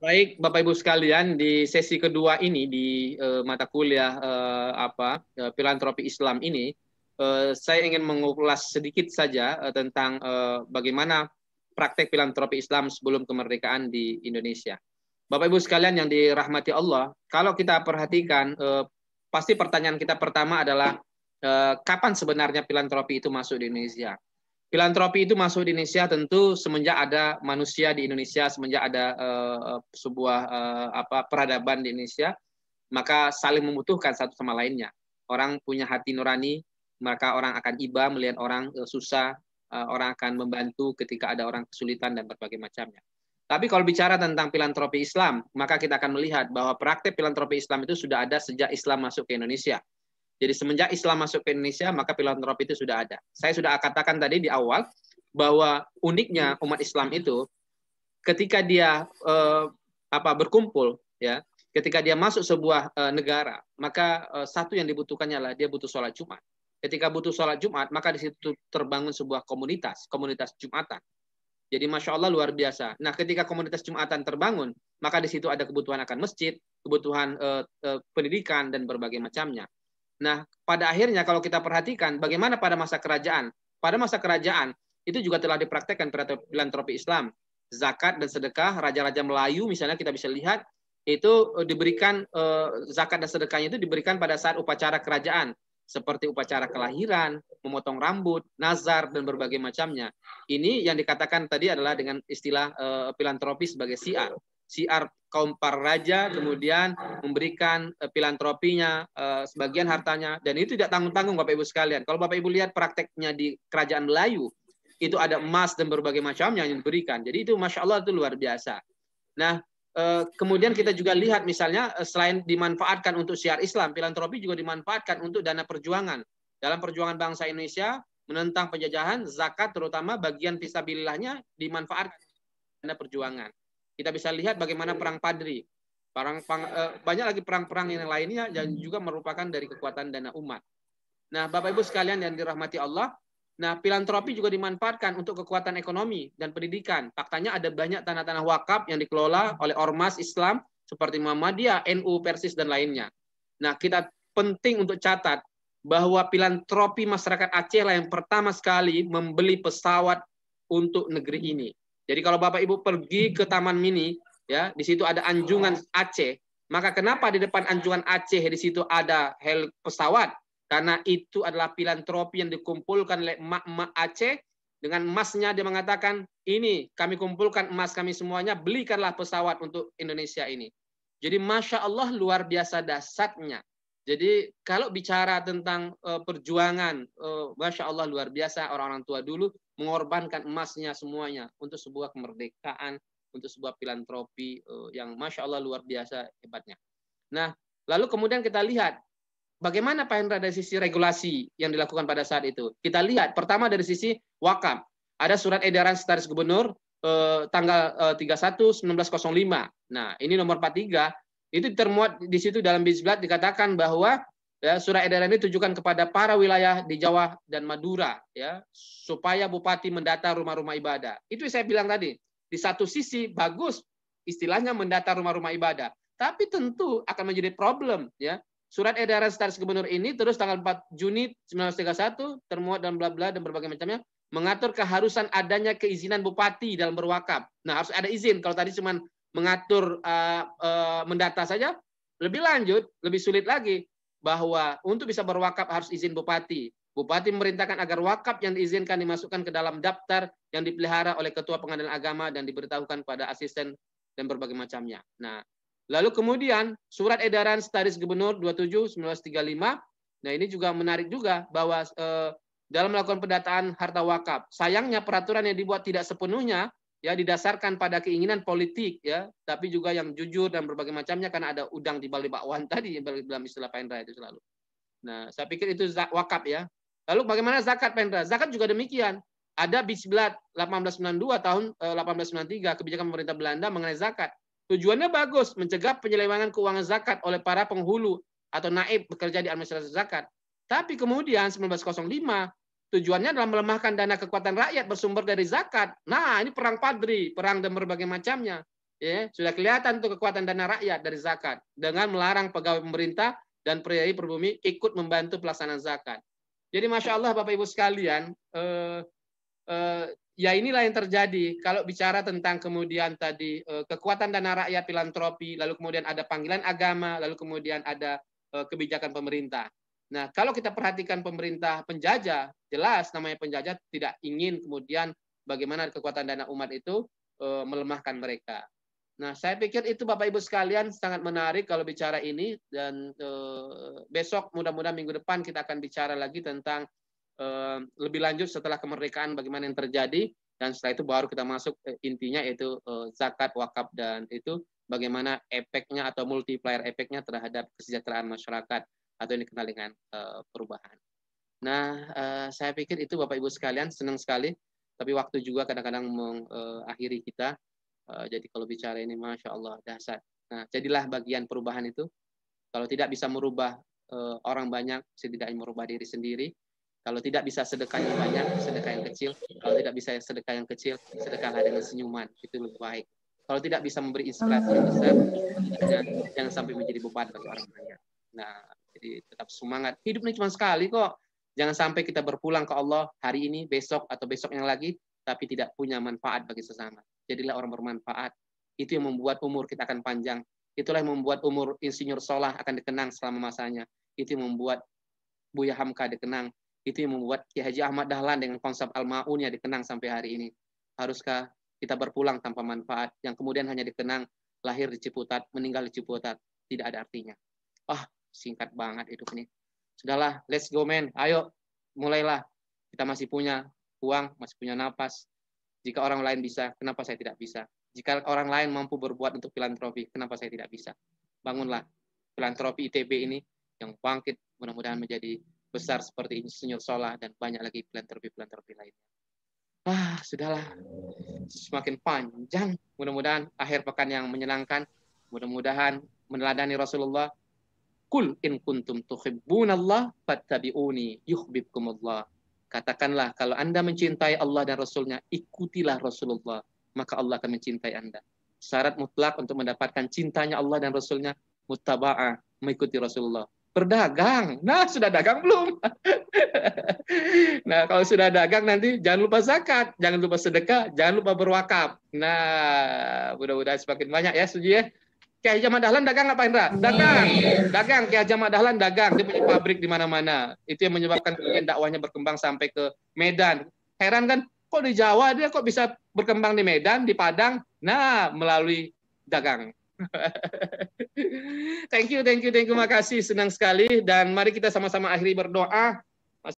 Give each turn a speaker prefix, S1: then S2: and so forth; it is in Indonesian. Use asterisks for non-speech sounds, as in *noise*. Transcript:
S1: Baik, Bapak Ibu sekalian, di sesi kedua ini di uh, mata kuliah uh, apa uh, filantropi Islam ini, uh, saya ingin mengulas sedikit saja uh, tentang uh, bagaimana praktek filantropi Islam sebelum kemerdekaan di Indonesia. Bapak Ibu sekalian yang dirahmati Allah, kalau kita perhatikan, uh, pasti pertanyaan kita pertama adalah uh, kapan sebenarnya filantropi itu masuk di Indonesia? Filantropi itu masuk di Indonesia tentu semenjak ada manusia di Indonesia, semenjak ada uh, sebuah uh, apa peradaban di Indonesia, maka saling membutuhkan satu sama lainnya. Orang punya hati nurani, maka orang akan iba melihat orang uh, susah, uh, orang akan membantu ketika ada orang kesulitan dan berbagai macamnya. Tapi kalau bicara tentang filantropi Islam, maka kita akan melihat bahwa praktek filantropi Islam itu sudah ada sejak Islam masuk ke Indonesia. Jadi semenjak Islam masuk ke Indonesia, maka filantropi itu sudah ada. Saya sudah katakan tadi di awal bahwa uniknya umat Islam itu ketika dia eh, apa berkumpul ya, ketika dia masuk sebuah eh, negara, maka eh, satu yang dibutuhkannya lah dia butuh sholat Jumat. Ketika butuh sholat Jumat, maka di situ terbangun sebuah komunitas, komunitas Jumatan. Jadi masya Allah luar biasa. Nah, ketika komunitas Jumatan terbangun, maka di situ ada kebutuhan akan masjid, kebutuhan eh, eh, pendidikan dan berbagai macamnya. Nah, pada akhirnya kalau kita perhatikan bagaimana pada masa kerajaan, pada masa kerajaan itu juga telah dipraktekkan filantropi Islam. Zakat dan sedekah raja-raja Melayu misalnya kita bisa lihat itu e, diberikan e, zakat dan sedekahnya itu diberikan pada saat upacara kerajaan seperti upacara kelahiran, memotong rambut, nazar dan berbagai macamnya. Ini yang dikatakan tadi adalah dengan istilah e, filantropi sebagai siar. Siar kaum para raja, kemudian memberikan uh, filantropinya, eh, sebagian hartanya, dan itu tidak tanggung-tanggung Bapak Ibu sekalian. Kalau Bapak Ibu lihat prakteknya di kerajaan Melayu, itu ada emas dan berbagai macamnya yang diberikan. Jadi itu Masya Allah itu luar biasa. Nah, eh, kemudian kita juga lihat misalnya selain dimanfaatkan untuk siar Islam, filantropi juga dimanfaatkan untuk dana perjuangan. Dalam perjuangan bangsa Indonesia, menentang penjajahan, zakat terutama bagian visabilahnya dimanfaatkan dana perjuangan. Kita bisa lihat bagaimana perang Padri. Perang, pang, eh, banyak lagi perang-perang yang lainnya dan hmm. juga merupakan dari kekuatan dana umat. Nah, Bapak Ibu sekalian yang dirahmati Allah, nah filantropi juga dimanfaatkan untuk kekuatan ekonomi dan pendidikan. Faktanya ada banyak tanah-tanah wakaf yang dikelola oleh ormas Islam seperti Muhammadiyah, NU, Persis dan lainnya. Nah, kita penting untuk catat bahwa filantropi masyarakat Aceh lah yang pertama sekali membeli pesawat untuk negeri ini. Jadi kalau Bapak Ibu pergi ke Taman Mini, ya, di situ ada anjungan Aceh, maka kenapa di depan anjungan Aceh di situ ada hel pesawat? Karena itu adalah filantropi yang dikumpulkan oleh emak-emak Aceh dengan emasnya dia mengatakan, "Ini kami kumpulkan emas kami semuanya, belikanlah pesawat untuk Indonesia ini." Jadi masya Allah luar biasa dasarnya jadi kalau bicara tentang uh, perjuangan, uh, masya Allah luar biasa orang-orang tua dulu mengorbankan emasnya semuanya untuk sebuah kemerdekaan, untuk sebuah filantropi uh, yang masya Allah luar biasa hebatnya. Nah, lalu kemudian kita lihat bagaimana Pak Hendra dari sisi regulasi yang dilakukan pada saat itu. Kita lihat pertama dari sisi wakam, ada surat edaran Setaris Gubernur eh, tanggal eh, 31 1905. Nah, ini nomor 43 itu termuat di situ dalam Bisblat dikatakan bahwa ya, surat edaran ini tujukan kepada para wilayah di Jawa dan Madura ya supaya bupati mendata rumah-rumah ibadah. Itu saya bilang tadi. Di satu sisi bagus istilahnya mendata rumah-rumah ibadah, tapi tentu akan menjadi problem ya. Surat edaran status gubernur ini terus tanggal 4 Juni 1931 termuat dan bla bla dan berbagai macamnya mengatur keharusan adanya keizinan bupati dalam berwakaf. Nah, harus ada izin. Kalau tadi cuma mengatur uh, uh, mendata saja lebih lanjut, lebih sulit lagi bahwa untuk bisa berwakaf harus izin bupati. Bupati memerintahkan agar wakaf yang diizinkan dimasukkan ke dalam daftar yang dipelihara oleh ketua pengadilan agama dan diberitahukan kepada asisten dan berbagai macamnya. Nah, lalu kemudian surat edaran staris Gubernur 27 1935. Nah, ini juga menarik juga bahwa eh, dalam melakukan pendataan harta wakaf, sayangnya peraturan yang dibuat tidak sepenuhnya ya didasarkan pada keinginan politik ya, tapi juga yang jujur dan berbagai macamnya karena ada udang di balik bakwan *laughs* tadi dalam istilah Pendra itu selalu. Nah, saya pikir itu wakaf ya. Lalu bagaimana zakat Pendra? Zakat juga demikian. Ada Bisblat 1892 tahun 1893 eh, kebijakan pemerintah Belanda mengenai zakat. Tujuannya bagus, mencegah penyelewangan keuangan zakat oleh para penghulu atau naib bekerja di administrasi zakat. Tapi kemudian 1905 Tujuannya adalah melemahkan dana kekuatan rakyat bersumber dari zakat. Nah, ini perang padri, perang dan berbagai macamnya. Ya, sudah kelihatan tuh kekuatan dana rakyat dari zakat dengan melarang pegawai pemerintah dan priai perbumi ikut membantu pelaksanaan zakat. Jadi masya Allah Bapak Ibu sekalian, eh, eh, ya inilah yang terjadi kalau bicara tentang kemudian tadi eh, kekuatan dana rakyat filantropi, lalu kemudian ada panggilan agama, lalu kemudian ada eh, kebijakan pemerintah. Nah, kalau kita perhatikan pemerintah penjajah, jelas namanya penjajah tidak ingin kemudian bagaimana kekuatan dana umat itu e, melemahkan mereka. Nah, saya pikir itu Bapak Ibu sekalian sangat menarik kalau bicara ini dan e, besok mudah-mudahan minggu depan kita akan bicara lagi tentang e, lebih lanjut setelah kemerdekaan bagaimana yang terjadi dan setelah itu baru kita masuk e, intinya yaitu e, zakat, wakaf dan itu bagaimana efeknya atau multiplier efeknya terhadap kesejahteraan masyarakat atau yang dikenal dengan eh, perubahan. Nah, eh, saya pikir itu Bapak Ibu sekalian senang sekali, tapi waktu juga kadang-kadang mengakhiri eh, kita. Jadi kalau bicara ini, masya Allah dasar. Nah, jadilah bagian perubahan itu. Kalau tidak bisa merubah orang banyak, setidaknya merubah diri sendiri. Kalau tidak bisa sedekah yang banyak, sedekah yang kecil. Kalau tidak bisa sedekah yang kecil, sedekahlah dengan senyuman. Itu lebih baik. Kalau tidak bisa memberi inspirasi yang besar, jangan, jangan sampai menjadi beban bagi orang banyak. Nah, jadi tetap semangat. Hidup ini cuma sekali kok. Jangan sampai kita berpulang ke Allah hari ini, besok, atau besok yang lagi, tapi tidak punya manfaat bagi sesama. Jadilah orang bermanfaat. Itu yang membuat umur kita akan panjang. Itulah yang membuat umur Insinyur Solah akan dikenang selama masanya. Itu yang membuat Buya Hamka dikenang. Itu yang membuat Ki Haji Ahmad Dahlan dengan konsep Al-Ma'unnya dikenang sampai hari ini. Haruskah kita berpulang tanpa manfaat yang kemudian hanya dikenang lahir di Ciputat, meninggal di Ciputat, tidak ada artinya. Wah, singkat banget hidup ini. Sudahlah, let's go man. Ayo, mulailah. Kita masih punya uang, masih punya nafas Jika orang lain bisa, kenapa saya tidak bisa? Jika orang lain mampu berbuat untuk filantropi, kenapa saya tidak bisa? Bangunlah filantropi ITB ini yang bangkit mudah-mudahan menjadi besar seperti Insinyur Sola dan banyak lagi filantropi-filantropi lainnya. Ah, sudahlah. Semakin panjang. Mudah-mudahan akhir pekan yang menyenangkan. Mudah-mudahan meneladani Rasulullah Kul in kuntum tuhibbunallah fattabi'uni yuhbibkumullah. Katakanlah kalau Anda mencintai Allah dan Rasulnya, ikutilah Rasulullah. Maka Allah akan mencintai Anda. Syarat mutlak untuk mendapatkan cintanya Allah dan Rasulnya, mutaba'ah, mengikuti Rasulullah. Berdagang. Nah, sudah dagang belum? *laughs* nah, kalau sudah dagang nanti jangan lupa zakat, jangan lupa sedekah, jangan lupa berwakaf. Nah, mudah-mudahan semakin banyak ya, Suji ya. Kiai Haji Dahlan dagang apa Indra? Hmm. Dagang. Dagang Kiai Haji Dahlan dagang, dia punya pabrik di mana-mana. Itu yang menyebabkan kemudian dakwahnya berkembang sampai ke Medan. Heran kan kok di Jawa dia kok bisa berkembang di Medan, di Padang? Nah, melalui dagang. *laughs* thank you, thank you, thank you. Makasih, senang sekali dan mari kita sama-sama akhiri berdoa.